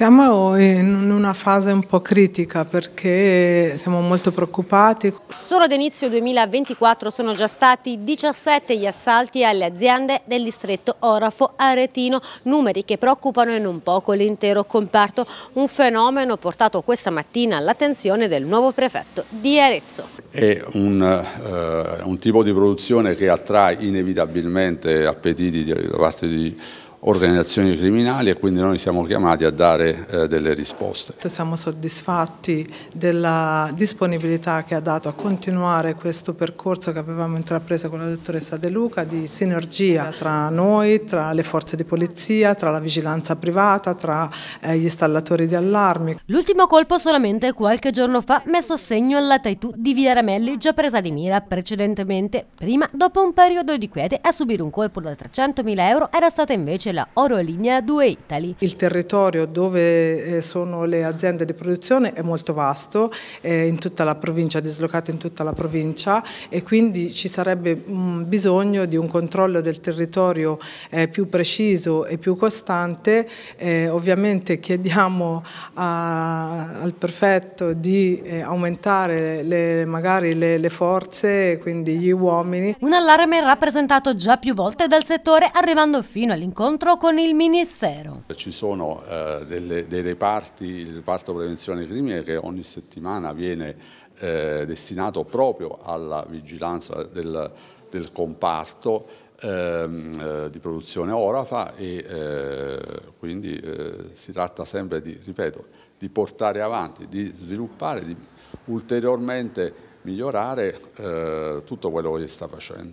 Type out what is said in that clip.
Siamo in una fase un po' critica perché siamo molto preoccupati. Solo ad inizio 2024 sono già stati 17 gli assalti alle aziende del distretto Orafo Aretino, numeri che preoccupano e non poco l'intero comparto, un fenomeno portato questa mattina all'attenzione del nuovo prefetto di Arezzo. È un, eh, un tipo di produzione che attrae inevitabilmente appetiti da parte di organizzazioni criminali e quindi noi siamo chiamati a dare eh, delle risposte. Siamo soddisfatti della disponibilità che ha dato a continuare questo percorso che avevamo intrapreso con la dottoressa De Luca di sinergia tra noi, tra le forze di polizia, tra la vigilanza privata, tra eh, gli installatori di allarmi. L'ultimo colpo solamente qualche giorno fa messo a segno alla Taitù di Via Ramelli già presa di mira precedentemente. Prima, dopo un periodo di quiete, a subire un colpo da 300.000 euro era stata invece gestisce la Orolinea 2 Italy. Il territorio dove eh, sono le aziende di produzione è molto vasto, è in tutta la provincia, dislocato in tutta la provincia e quindi ci sarebbe mm, bisogno di un controllo del territorio eh, più preciso e più costante. Eh, ovviamente chiediamo al prefetto di aumentare le, magari le, le forze, quindi gli uomini. Un allarme rappresentato già più volte dal settore arrivando fino all'incontro incontro con il Ministero. Ci sono eh, delle, dei reparti, il reparto prevenzione crimine che ogni settimana viene eh, destinato proprio alla vigilanza del, del comparto ehm, eh, di produzione orafa e eh, quindi eh, si tratta sempre di, ripeto, di portare avanti, di sviluppare, di ulteriormente migliorare tutto quello che si sta facendo.